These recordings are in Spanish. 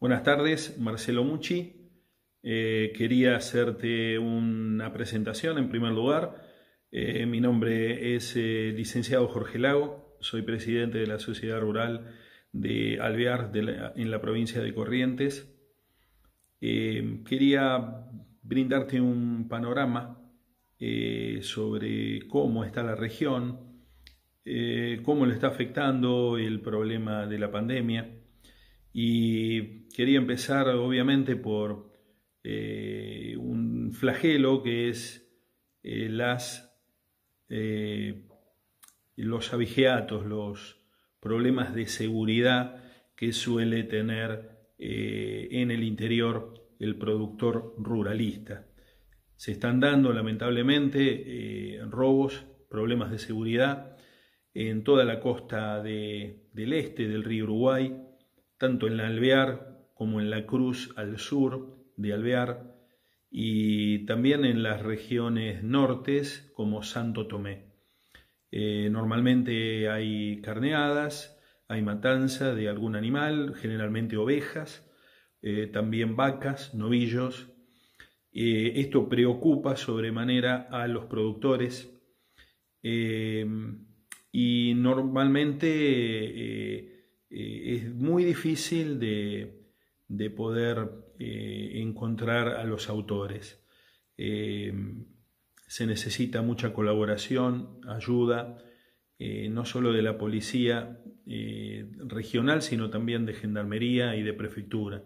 Buenas tardes, Marcelo Mucci. Eh, quería hacerte una presentación en primer lugar. Eh, mi nombre es eh, licenciado Jorge Lago, soy presidente de la Sociedad Rural de Alvear en la provincia de Corrientes. quería brindarte un panorama sobre cómo está la región, cómo le está afectando el problema de la pandemia y quería empezar obviamente por eh, un flagelo que es eh, las, eh, los abigeatos, los problemas de seguridad que suele tener en el interior el productor ruralista. Se están dando lamentablemente robos, problemas de seguridad en toda la costa del este del río Uruguay, tanto en la Alvear como en la Cruz al sur de Alvear, y también en las regiones nortes como Santo Tomé. Eh, normalmente hay carneadas, hay matanza de algún animal, generalmente ovejas, eh, también vacas, novillos. Eh, esto preocupa sobremanera a los productores y normalmente es muy difícil de, de poder eh, encontrar a los autores. Eh, se necesita mucha colaboración, ayuda, eh, no solo de la policía regional, sino también de gendarmería y de prefectura.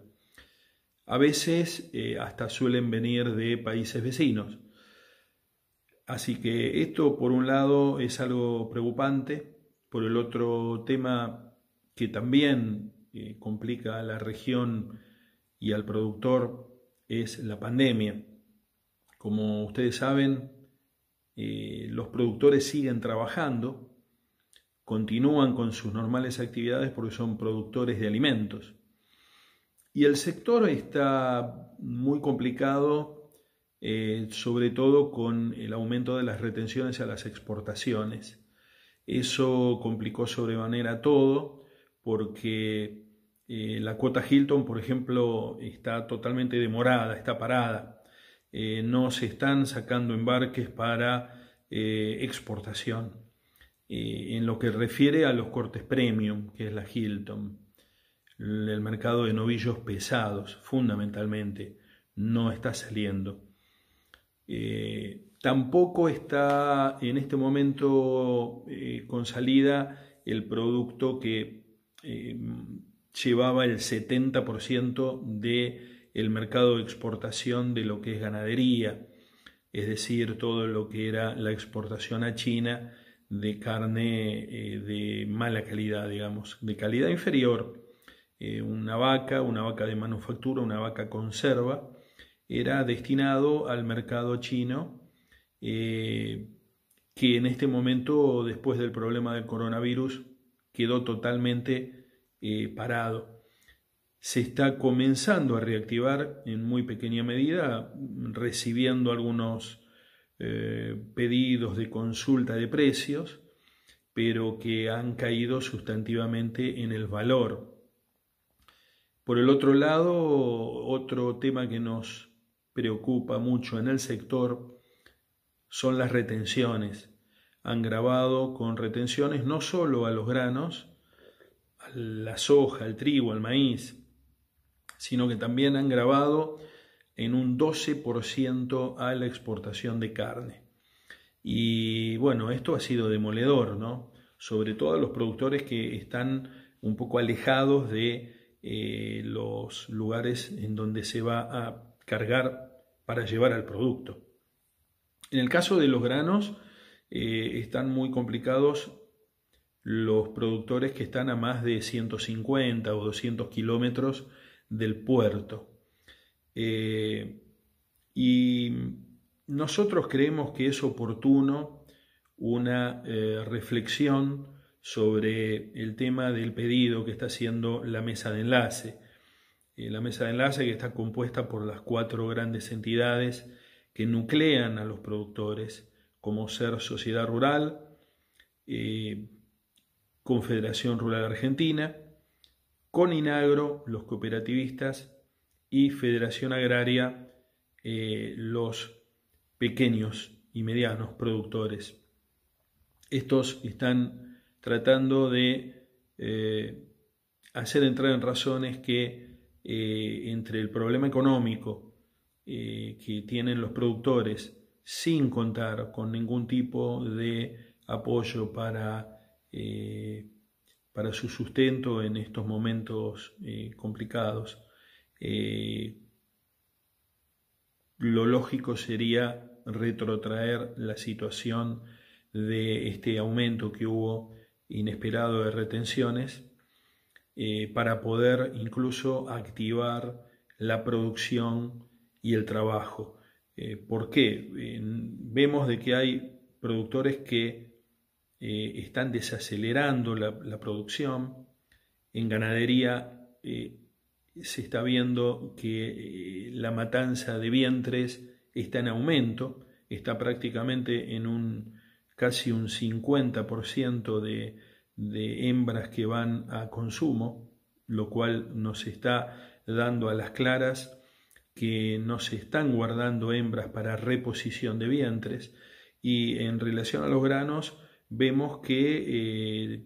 A veces hasta suelen venir de países vecinos. Así que esto, por un lado, es algo preocupante. Por el otro tema que también complica a la región y al productor es la pandemia. Como ustedes saben, eh, los productores siguen trabajando, continúan con sus normales actividades porque son productores de alimentos. Y el sector está muy complicado, eh, sobre todo con el aumento de las retenciones a las exportaciones. Eso complicó sobremanera todo porque eh, la cuota Hilton, por ejemplo, está totalmente demorada, está parada. Eh, no se están sacando embarques para eh, exportación. en lo que refiere a los cortes premium, que es la Hilton, el mercado de novillos pesados, fundamentalmente, no está saliendo. tampoco está en este momento con salida el producto que llevaba el 70% del mercado de exportación de lo que es ganadería, es decir, todo lo que era la exportación a China de carne eh, de mala calidad, digamos, de calidad inferior. Eh, una vaca, una vaca de manufactura, una vaca conserva, era destinado al mercado chino, eh, que en este momento, después del problema del coronavirus, quedó totalmente parado. Se está comenzando a reactivar en muy pequeña medida, recibiendo algunos eh, pedidos de consulta de precios, pero que han caído sustantivamente en el valor. Por el otro lado, otro tema que nos preocupa mucho en el sector son las retenciones. Han grabado con retenciones no solo a los granos, la soja, el trigo, el maíz, sino que también han grabado en un 12% a la exportación de carne. Y bueno, esto ha sido demoledor, ¿no? Sobre todo a los productores que están un poco alejados de eh, los lugares en donde se va a cargar para llevar al producto. En el caso de los granos, eh, están muy complicados los productores que están a más de 150 o 200 kilómetros del puerto. Eh, y nosotros creemos que es oportuno una eh, reflexión sobre el tema del pedido que está haciendo la mesa de enlace. Eh, la mesa de enlace que está compuesta por las cuatro grandes entidades que nuclean a los productores, como ser Sociedad Rural, Confederación Rural Argentina, Coninagro, los cooperativistas, y Federación Agraria, eh, los pequeños y medianos productores. Estos están tratando de eh, hacer entrar en razones que eh, entre el problema económico que tienen los productores, sin contar con ningún tipo de apoyo para eh, para su sustento en estos momentos eh, complicados. Eh, lo lógico sería retrotraer la situación de este aumento que hubo inesperado de retenciones para poder incluso activar la producción y el trabajo. ¿Por qué? vemos de que hay productores que eh, están desacelerando la, producción. En ganadería eh, se está viendo que eh, la matanza de vientres está en aumento, está prácticamente en un casi un 50% de, de hembras que van a consumo, lo cual nos está dando a las claras que no se están guardando hembras para reposición de vientres y en relación a los granos vemos que eh,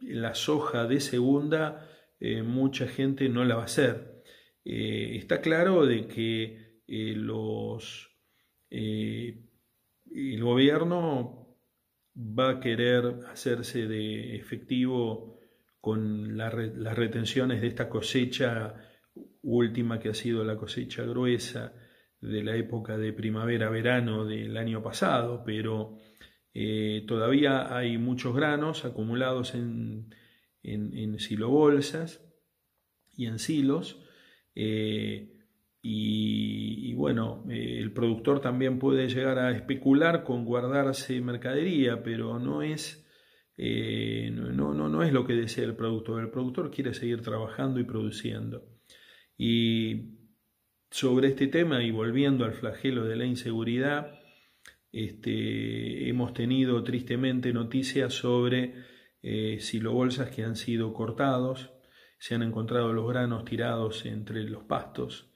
la soja de segunda eh, mucha gente no la va a hacer. Eh, está claro de que los, el gobierno va a querer hacerse de efectivo con las retenciones de esta cosecha última que ha sido la cosecha gruesa de la época de primavera-verano del año pasado, pero eh, todavía hay muchos granos acumulados en, en, silobolsas y en silos. Eh, y, bueno, eh, el productor también puede llegar a especular con guardarse mercadería, pero no es, no, no, no es lo que desea el productor. El productor quiere seguir trabajando y produciendo. Y sobre este tema, y volviendo al flagelo de la inseguridad, este, hemos tenido tristemente noticias sobre eh, silobolsas que han sido cortados, se han encontrado los granos tirados entre los pastos,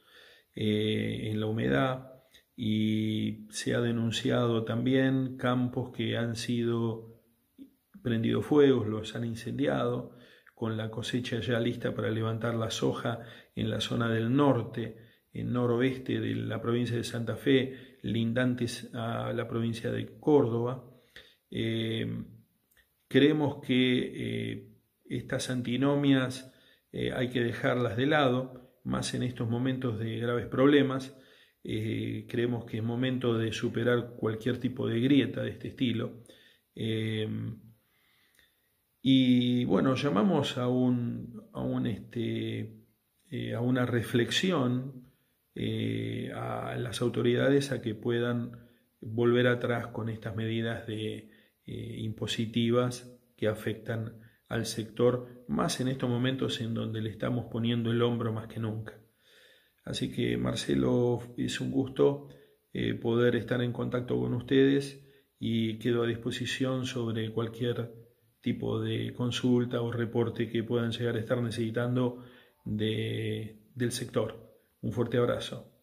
eh, en la humedad, y se ha denunciado también campos que han sido prendidos fuegos, los han incendiado, con la cosecha ya lista para levantar la soja en la zona del norte, en noroeste de la provincia de Santa Fe, lindantes a la provincia de Córdoba. Eh, creemos que eh, estas antinomias eh, hay que dejarlas de lado, más en estos momentos de graves problemas. creemos que es momento de superar cualquier tipo de grieta de este estilo. y bueno, llamamos a, un, este, a una reflexión las autoridades a que puedan volver atrás con estas medidas de, eh, impositivas que afectan al sector, más en estos momentos en donde le estamos poniendo el hombro más que nunca. Así que Marcelo, es un gusto eh, poder estar en contacto con ustedes y quedo a disposición sobre cualquier tipo de consulta o reporte que puedan llegar a estar necesitando del sector. Un fuerte abrazo.